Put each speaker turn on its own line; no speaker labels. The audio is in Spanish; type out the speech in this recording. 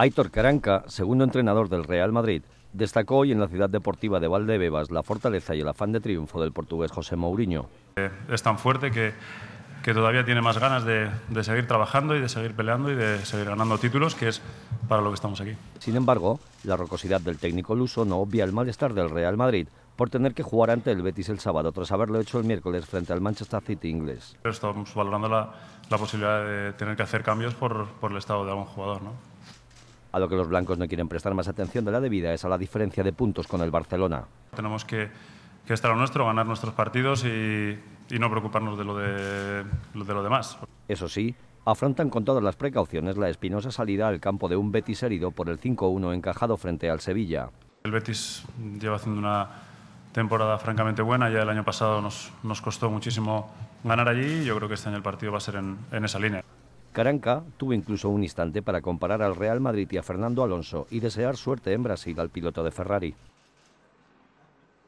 Aitor Caranca, segundo entrenador del Real Madrid, destacó hoy en la ciudad deportiva de Valdebebas la fortaleza y el afán de triunfo del portugués José Mourinho.
Es tan fuerte que, que todavía tiene más ganas de, seguir trabajando y de seguir peleando y de seguir ganando títulos, que es para lo que estamos aquí.
Sin embargo, la rocosidad del técnico luso no obvia el malestar del Real Madrid por tener que jugar ante el Betis el sábado, tras haberlo hecho el miércoles frente al Manchester City inglés.
Estamos valorando la, posibilidad de tener que hacer cambios por, el estado de algún jugador. ¿no?
A lo que los blancos no quieren prestar más atención de la debida es a la diferencia de puntos con el Barcelona.
Tenemos que, estar a nuestro, ganar nuestros partidos y, no preocuparnos de lo, de, de lo demás.
Eso sí, afrontan con todas las precauciones la espinosa salida al campo de un Betis herido por el 5-1 encajado frente al Sevilla.
El Betis lleva haciendo una temporada francamente buena, ya el año pasado nos, costó muchísimo ganar allí y yo creo que este año el partido va a ser en esa línea.
Caranca tuvo incluso un instante para comparar al Real Madrid y a Fernando Alonso y desear suerte en Brasil al piloto de Ferrari.